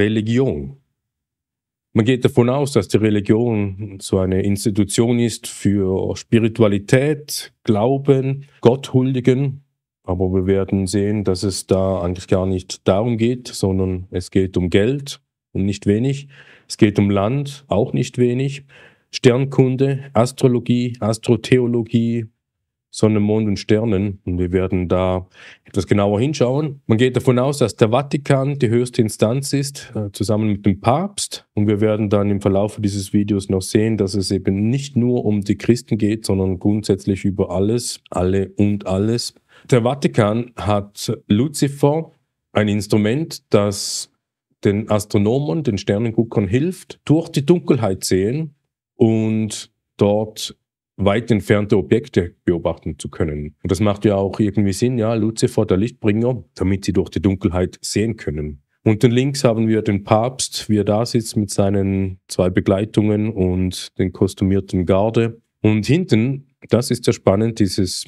Religion. Man geht davon aus, dass die Religion so eine Institution ist für Spiritualität, Glauben, Gott Aber wir werden sehen, dass es da eigentlich gar nicht darum geht, sondern es geht um Geld und nicht wenig. Es geht um Land, auch nicht wenig. Sternkunde, Astrologie, Astrotheologie, Sonne, Mond und Sternen. Und wir werden da etwas genauer hinschauen. Man geht davon aus, dass der Vatikan die höchste Instanz ist, äh, zusammen mit dem Papst. Und wir werden dann im Verlauf dieses Videos noch sehen, dass es eben nicht nur um die Christen geht, sondern grundsätzlich über alles, alle und alles. Der Vatikan hat Lucifer, ein Instrument, das den Astronomen, den Sternenguckern hilft, durch die Dunkelheit sehen und dort weit entfernte Objekte beobachten zu können. Und das macht ja auch irgendwie Sinn, ja, Luzifer, der Lichtbringer, damit sie durch die Dunkelheit sehen können. Unten links haben wir den Papst, wie er da sitzt mit seinen zwei Begleitungen und den kostümierten Garde. Und hinten, das ist sehr spannend, dieses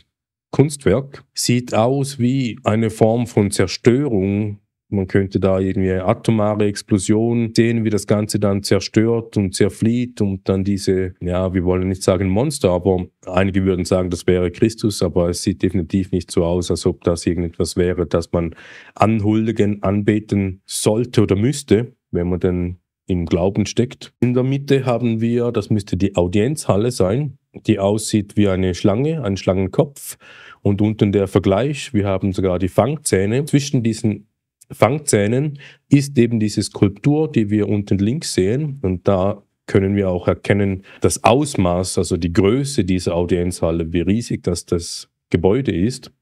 Kunstwerk sieht aus wie eine Form von Zerstörung man könnte da irgendwie eine atomare Explosion sehen, wie das Ganze dann zerstört und zerflieht und dann diese, ja, wir wollen nicht sagen Monster, aber einige würden sagen, das wäre Christus, aber es sieht definitiv nicht so aus, als ob das irgendetwas wäre, das man anhuldigen, anbeten sollte oder müsste, wenn man denn im Glauben steckt. In der Mitte haben wir, das müsste die Audienzhalle sein, die aussieht wie eine Schlange, ein Schlangenkopf und unten der Vergleich. Wir haben sogar die Fangzähne. Zwischen diesen Fangzähnen ist eben diese Skulptur, die wir unten links sehen. Und da können wir auch erkennen, das Ausmaß, also die Größe dieser Audienzhalle, wie riesig das, das Gebäude ist.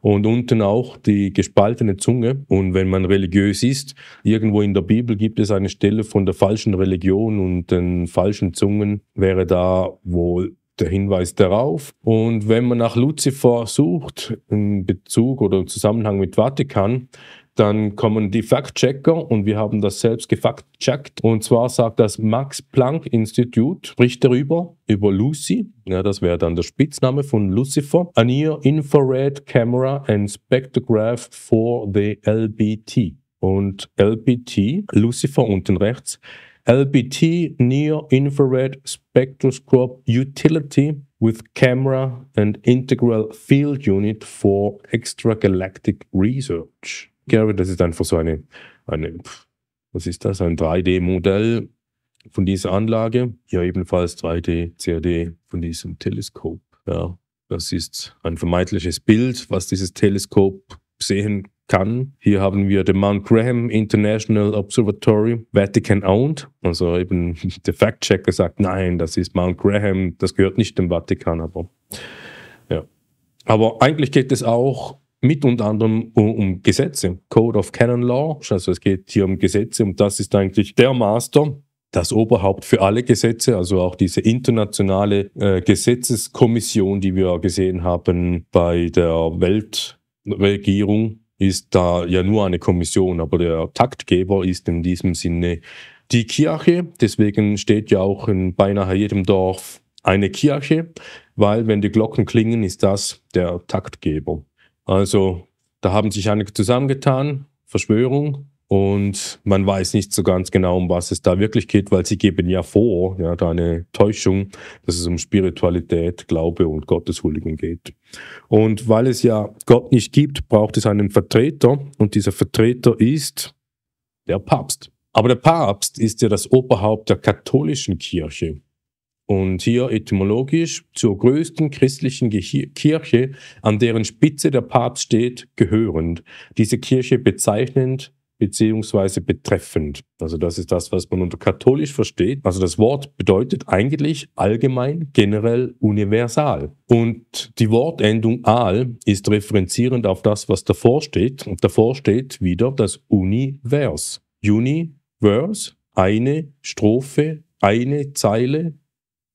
Und unten auch die gespaltene Zunge. Und wenn man religiös ist, irgendwo in der Bibel gibt es eine Stelle von der falschen Religion und den falschen Zungen wäre da wohl der Hinweis darauf. Und wenn man nach Luzifer sucht, in Bezug oder im Zusammenhang mit Vatikan, dann kommen die Fact-Checker und wir haben das selbst gefact-checkt. Und zwar sagt das Max-Planck-Institut, spricht darüber, über Lucy, ja, das wäre dann der Spitzname von Lucifer, a near infrared camera and spectrograph for the LBT. Und LBT, Lucifer unten rechts, LBT Near Infrared Spectroscope Utility with Camera and Integral Field Unit for Extragalactic Research. Gary, das ist einfach so eine, eine was ist das, ein 3D-Modell von dieser Anlage. Hier ebenfalls 3D, CAD von diesem Teleskop. Ja, das ist ein vermeintliches Bild, was dieses Teleskop sehen kann. Hier haben wir den Mount Graham International Observatory, Vatican owned. Also eben der Fact-Checker sagt, nein, das ist Mount Graham, das gehört nicht dem Vatikan, aber ja. Aber eigentlich geht es auch mit unter anderem um, um, Gesetze, Code of Canon Law. Also es geht hier um Gesetze und das ist eigentlich der Master, das Oberhaupt für alle Gesetze, also auch diese internationale äh, Gesetzeskommission, die wir gesehen haben bei der Weltregierung, ist da ja nur eine Kommission, aber der Taktgeber ist in diesem Sinne die Kirche. Deswegen steht ja auch in beinahe jedem Dorf eine Kirche, weil wenn die Glocken klingen, ist das der Taktgeber. Also da haben sich einige zusammengetan, Verschwörung, und man weiß nicht so ganz genau, um was es da wirklich geht, weil sie geben ja vor, ja, da eine Täuschung, dass es um Spiritualität, Glaube und Gotteshuldigen geht. Und weil es ja Gott nicht gibt, braucht es einen Vertreter und dieser Vertreter ist der Papst. Aber der Papst ist ja das Oberhaupt der katholischen Kirche und hier etymologisch zur größten christlichen Kirche, an deren Spitze der Papst steht, gehörend. Diese Kirche bezeichnend bzw. betreffend. Also das ist das, was man unter katholisch versteht. Also das Wort bedeutet eigentlich allgemein, generell, universal. Und die Wortendung al ist referenzierend auf das, was davor steht. Und davor steht wieder das Univers. Universe, eine Strophe, eine Zeile,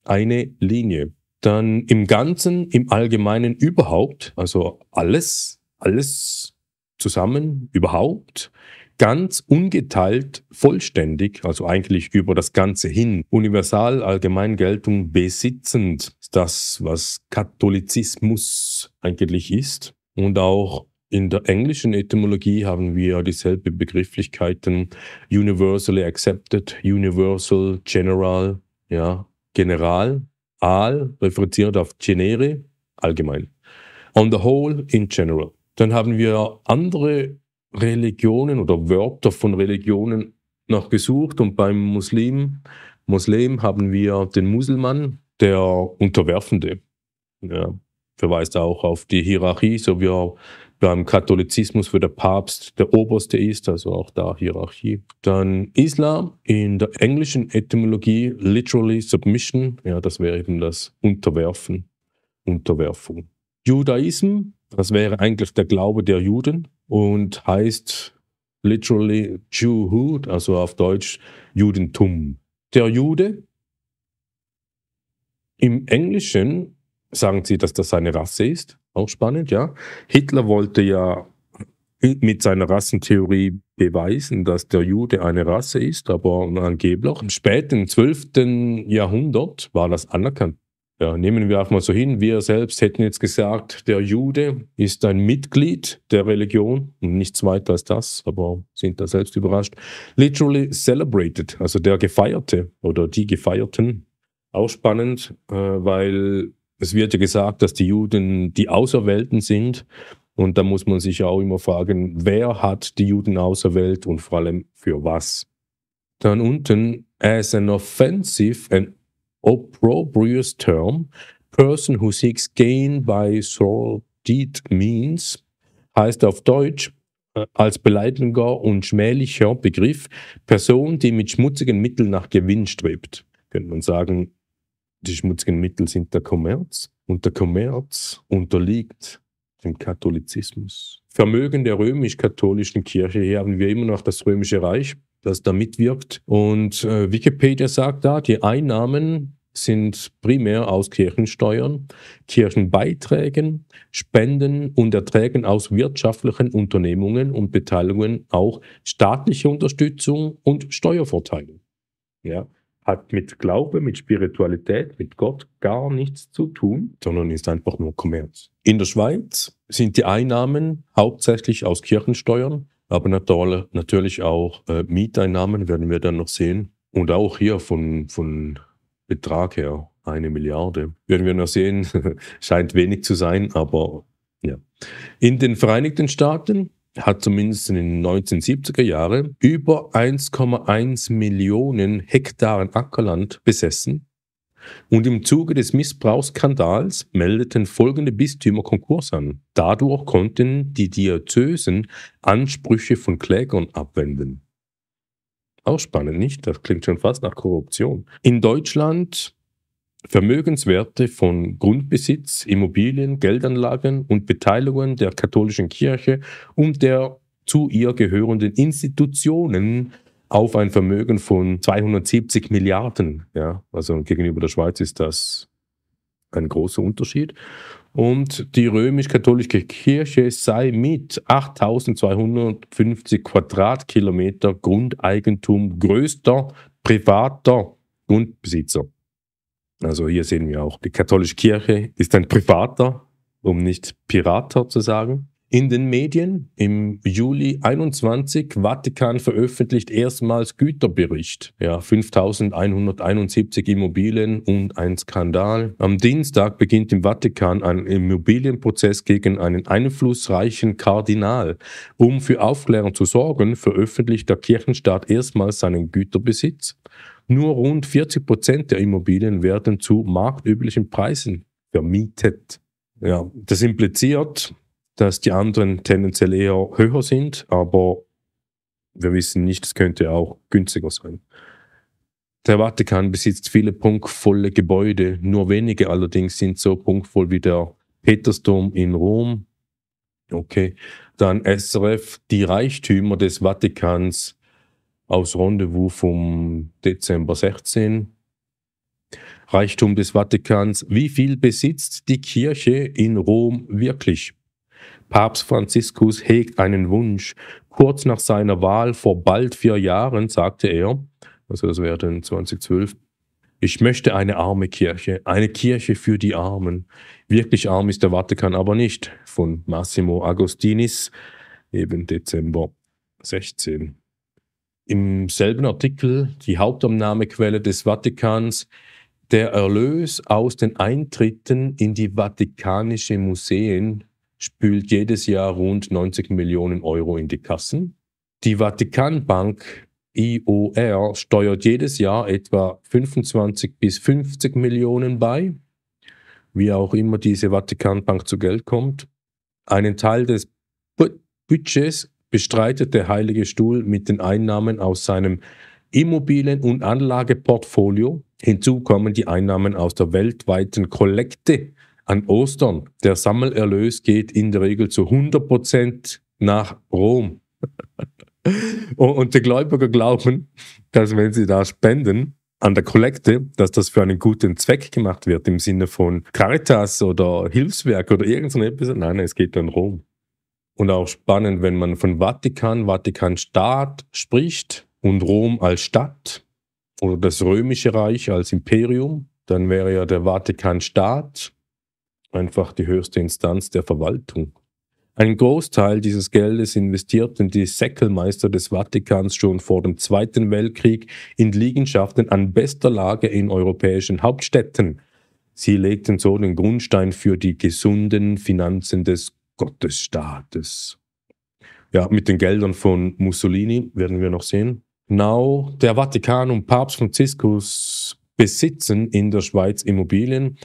eine Linie. Dann im Ganzen, im Allgemeinen überhaupt, also alles, alles zusammen, überhaupt, ganz ungeteilt, vollständig, also eigentlich über das Ganze hin, universal, Allgemeingeltung besitzend, das, was Katholizismus eigentlich ist. Und auch in der englischen Etymologie haben wir dieselbe Begrifflichkeiten, universally accepted, universal, general, ja, General, al, referenziert auf genere, allgemein. On the whole, in general. Dann haben wir andere Religionen oder Wörter von Religionen noch gesucht und beim Muslim, Muslim haben wir den Muselmann, der Unterwerfende. Ja, verweist auch auf die Hierarchie, so wie er beim Katholizismus, wo der Papst der Oberste ist, also auch da Hierarchie. Dann Islam in der englischen Etymologie literally submission, ja, das wäre eben das Unterwerfen, Unterwerfung. Judaism, das wäre eigentlich der Glaube der Juden und heißt literally Jewhood, also auf Deutsch Judentum. Der Jude, im Englischen sagen sie, dass das eine Rasse ist. Auch spannend, ja. Hitler wollte ja mit seiner Rassentheorie beweisen, dass der Jude eine Rasse ist, aber angeblich im späten 12. Jahrhundert war das anerkannt. Ja, nehmen wir einfach mal so hin, wir selbst hätten jetzt gesagt, der Jude ist ein Mitglied der Religion und nichts weiter als das, aber sind da selbst überrascht. Literally celebrated, also der Gefeierte oder die Gefeierten. Auch spannend, äh, weil es wird ja gesagt, dass die Juden die Auserwählten sind. Und da muss man sich auch immer fragen, wer hat die Juden auserwählt und vor allem für was? Dann unten, as an offensive and opprobrious term, person who seeks gain by sordid means, heißt auf Deutsch als beleidiger und schmählicher Begriff Person, die mit schmutzigen Mitteln nach Gewinn strebt. Könnte man sagen, die schmutzigen Mittel sind der Kommerz und der Kommerz unterliegt dem Katholizismus. Vermögen der römisch-katholischen Kirche. Hier haben wir immer noch das Römische Reich, das da mitwirkt. Und äh, Wikipedia sagt da, die Einnahmen sind primär aus Kirchensteuern, Kirchenbeiträgen, Spenden und Erträgen aus wirtschaftlichen Unternehmungen und Beteiligungen, auch staatliche Unterstützung und Steuervorteile. Ja hat mit Glaube, mit Spiritualität, mit Gott gar nichts zu tun, sondern ist einfach nur Kommerz. In der Schweiz sind die Einnahmen hauptsächlich aus Kirchensteuern, aber natürlich auch äh, Mieteinnahmen werden wir dann noch sehen. Und auch hier von, von Betrag her eine Milliarde. Werden wir noch sehen, scheint wenig zu sein, aber ja. In den Vereinigten Staaten hat zumindest in den 1970er Jahren über 1,1 Millionen Hektaren Ackerland besessen. Und im Zuge des Missbrauchsskandals meldeten folgende Bistümer Konkurs an. Dadurch konnten die Diözesen Ansprüche von Klägern abwenden. Auch spannend, nicht? Das klingt schon fast nach Korruption. In Deutschland Vermögenswerte von Grundbesitz, Immobilien, Geldanlagen und Beteiligungen der katholischen Kirche und der zu ihr gehörenden Institutionen auf ein Vermögen von 270 Milliarden. Ja, also gegenüber der Schweiz ist das ein großer Unterschied. Und die römisch-katholische Kirche sei mit 8250 Quadratkilometer Grundeigentum größter privater Grundbesitzer. Also hier sehen wir auch, die katholische Kirche ist ein privater, um nicht Pirater zu sagen. In den Medien im Juli 21 Vatikan veröffentlicht erstmals Güterbericht. Ja, 5171 Immobilien und ein Skandal. Am Dienstag beginnt im Vatikan ein Immobilienprozess gegen einen einflussreichen Kardinal. Um für Aufklärung zu sorgen, veröffentlicht der Kirchenstaat erstmals seinen Güterbesitz nur rund 40 Prozent der Immobilien werden zu marktüblichen Preisen vermietet. Ja, das impliziert, dass die anderen tendenziell eher höher sind, aber wir wissen nicht, es könnte auch günstiger sein. Der Vatikan besitzt viele punktvolle Gebäude, nur wenige allerdings sind so punktvoll wie der Petersdom in Rom. Okay. Dann SRF, die Reichtümer des Vatikans aus Rendezvous vom Dezember 16. Reichtum des Vatikans. Wie viel besitzt die Kirche in Rom wirklich? Papst Franziskus hegt einen Wunsch. Kurz nach seiner Wahl vor bald vier Jahren sagte er, also das wäre dann 2012, ich möchte eine arme Kirche, eine Kirche für die Armen. Wirklich arm ist der Vatikan aber nicht, von Massimo Agostinis, eben Dezember 16 im selben Artikel die Hauptannahmequelle des Vatikans, der Erlös aus den Eintritten in die vatikanische Museen spült jedes Jahr rund 90 Millionen Euro in die Kassen. Die Vatikanbank IOR steuert jedes Jahr etwa 25 bis 50 Millionen bei, wie auch immer diese Vatikanbank zu Geld kommt. Einen Teil des Budgets bestreitet der Heilige Stuhl mit den Einnahmen aus seinem Immobilien- und Anlageportfolio. Hinzu kommen die Einnahmen aus der weltweiten Kollekte an Ostern. Der Sammelerlös geht in der Regel zu 100 nach Rom. und die Gläubiger glauben, dass wenn sie da spenden, an der Kollekte, dass das für einen guten Zweck gemacht wird, im Sinne von Caritas oder Hilfswerk oder irgend so etwas. Nein, es geht dann Rom und auch spannend, wenn man von Vatikan, Vatikanstaat spricht und Rom als Stadt oder das römische Reich als Imperium, dann wäre ja der Vatikanstaat einfach die höchste Instanz der Verwaltung. Ein Großteil dieses Geldes investierten die Säckelmeister des Vatikans schon vor dem Zweiten Weltkrieg in Liegenschaften an bester Lage in europäischen Hauptstädten. Sie legten so den Grundstein für die gesunden Finanzen des Gottesstaates. Ja, mit den Geldern von Mussolini werden wir noch sehen. Now, der Vatikan und Papst Franziskus besitzen in der Schweiz Immobilien.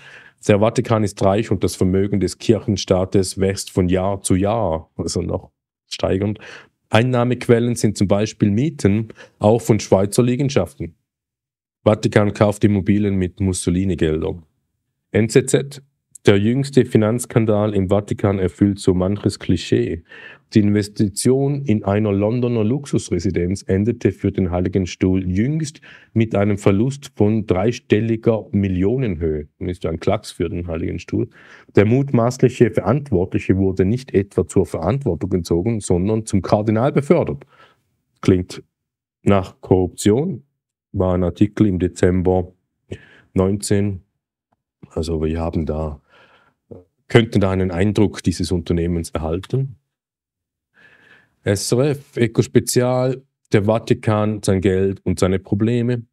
Der Vatikan ist reich und das Vermögen des Kirchenstaates wächst von Jahr zu Jahr, also noch steigernd. Einnahmequellen sind zum Beispiel Mieten, auch von Schweizer Liegenschaften. Vatikan kauft Immobilien mit Mussolini-Geldern. NZZ, der jüngste Finanzskandal im Vatikan erfüllt so manches Klischee. Die Investition in einer Londoner Luxusresidenz endete für den Heiligen Stuhl jüngst mit einem Verlust von dreistelliger Millionenhöhe. Das ist ja ein Klacks für den Heiligen Stuhl. Der mutmaßliche Verantwortliche wurde nicht etwa zur Verantwortung gezogen, sondern zum Kardinal befördert. Klingt nach Korruption, war ein Artikel im Dezember 19 also wir haben da könnten da einen Eindruck dieses Unternehmens erhalten. SRF, Ecospezial, der Vatikan, sein Geld und seine Probleme.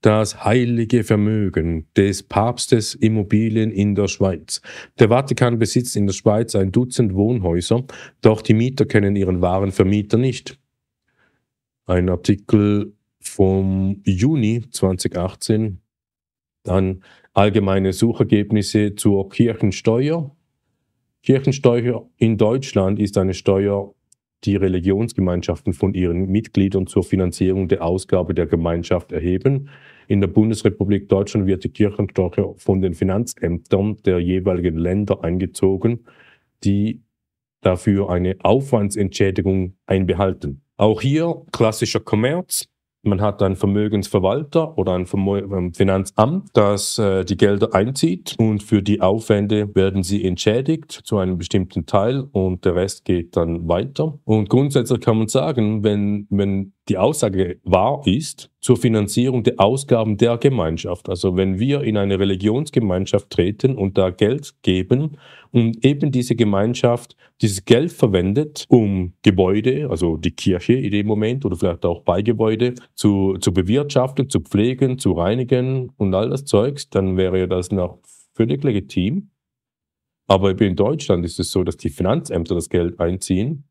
Das heilige Vermögen des Papstes Immobilien in der Schweiz. Der Vatikan besitzt in der Schweiz ein Dutzend Wohnhäuser, doch die Mieter kennen ihren wahren Vermieter nicht. Ein Artikel vom Juni 2018. Dann allgemeine Suchergebnisse zur Kirchensteuer. Kirchensteuer in Deutschland ist eine Steuer, die Religionsgemeinschaften von ihren Mitgliedern zur Finanzierung der Ausgabe der Gemeinschaft erheben. In der Bundesrepublik Deutschland wird die Kirchensteuer von den Finanzämtern der jeweiligen Länder eingezogen, die dafür eine Aufwandsentschädigung einbehalten. Auch hier klassischer Kommerz man hat einen Vermögensverwalter oder ein ähm, Finanzamt, das äh, die Gelder einzieht und für die Aufwände werden sie entschädigt zu einem bestimmten Teil und der Rest geht dann weiter. Und grundsätzlich kann man sagen, wenn, wenn die Aussage wahr ist zur Finanzierung der Ausgaben der Gemeinschaft. Also wenn wir in eine Religionsgemeinschaft treten und da Geld geben und eben diese Gemeinschaft dieses Geld verwendet, um Gebäude, also die Kirche in dem Moment oder vielleicht auch Beigebäude zu, zu bewirtschaften, zu pflegen, zu reinigen und all das Zeugs, dann wäre das noch völlig legitim. Aber in Deutschland ist es so, dass die Finanzämter das Geld einziehen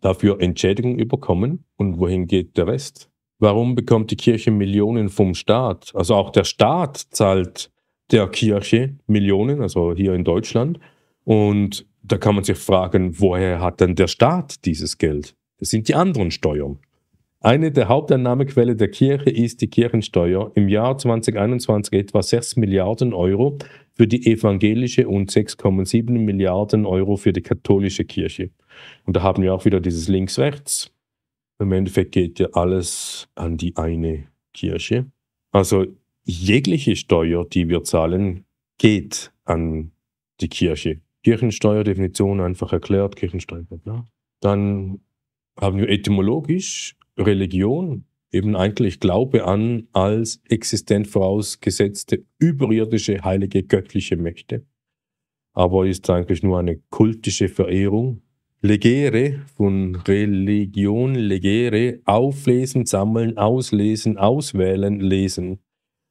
dafür Entschädigung überkommen und wohin geht der Rest? Warum bekommt die Kirche Millionen vom Staat? Also auch der Staat zahlt der Kirche Millionen, also hier in Deutschland. Und da kann man sich fragen, woher hat denn der Staat dieses Geld? Das sind die anderen Steuern. Eine der Haupteinnahmequellen der Kirche ist die Kirchensteuer. Im Jahr 2021 etwa 6 Milliarden Euro für die evangelische und 6,7 Milliarden Euro für die katholische Kirche. Und da haben wir auch wieder dieses Links-Rechts. Im Endeffekt geht ja alles an die eine Kirche. Also jegliche Steuer, die wir zahlen, geht an die Kirche. Kirchensteuerdefinition einfach erklärt, Kirchensteuer, bla. Dann haben wir etymologisch Religion eben eigentlich Glaube an als existent vorausgesetzte überirdische, heilige, göttliche Mächte. Aber ist eigentlich nur eine kultische Verehrung. Legere von Religion, legere, auflesen, sammeln, auslesen, auswählen, lesen.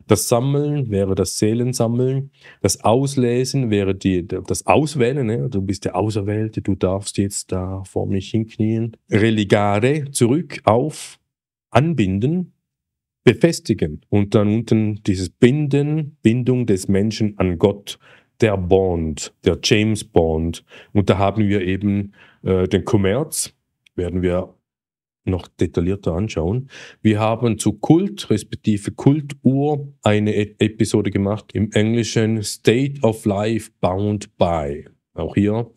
Das Sammeln wäre das Seelensammeln, das Auslesen wäre die, das Auswählen, ne? du bist der Auserwählte, du darfst jetzt da vor mich hinknien. Religare, zurück, auf, anbinden, befestigen und dann unten dieses Binden, Bindung des Menschen an Gott, der Bond, der James Bond. Und da haben wir eben äh, den Kommerz, werden wir noch detaillierter anschauen. Wir haben zu Kult, respektive Kultuhr, eine e Episode gemacht im Englischen State of Life Bound by. Auch hier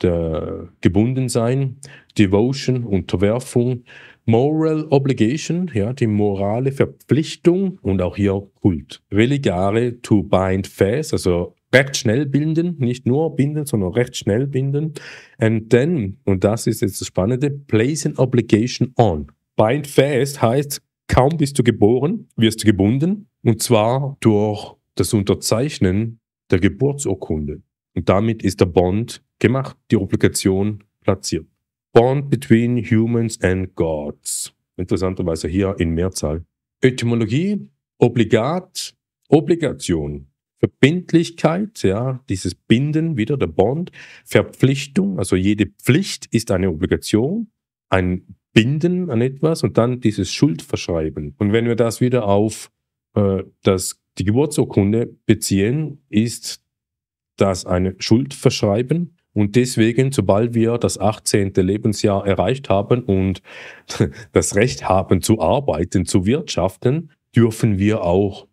der gebunden sein, Devotion, Unterwerfung, Moral Obligation, ja, die morale Verpflichtung und auch hier Kult. Religare to bind fast, also recht schnell binden, nicht nur binden, sondern recht schnell binden. And then, und das ist jetzt das Spannende, place an obligation on. Bind fast heißt, kaum bist du geboren, wirst du gebunden, und zwar durch das Unterzeichnen der Geburtsurkunde. Und damit ist der Bond gemacht, die Obligation platziert. Bond between humans and gods. Interessanterweise hier in Mehrzahl. Etymologie, Obligat, Obligation, Verbindlichkeit, ja, dieses Binden wieder, der Bond, Verpflichtung, also jede Pflicht ist eine Obligation, ein Binden an etwas und dann dieses Schuldverschreiben. Und wenn wir das wieder auf äh, das, die Geburtsurkunde beziehen, ist das eine Schuldverschreiben und deswegen, sobald wir das 18. Lebensjahr erreicht haben und das Recht haben zu arbeiten, zu wirtschaften, dürfen wir auch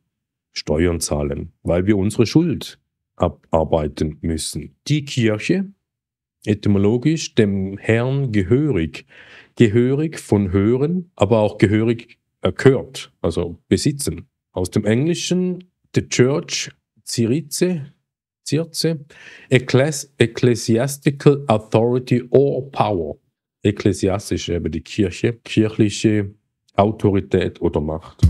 Steuern zahlen, weil wir unsere Schuld abarbeiten müssen. Die Kirche, etymologisch dem Herrn gehörig, gehörig von hören, aber auch gehörig erkört, also besitzen. Aus dem Englischen the Church Cirice Zirze, Ecclesi Ecclesiastical Authority or Power. Ekklesiastisch, eben die Kirche, kirchliche Autorität oder Macht.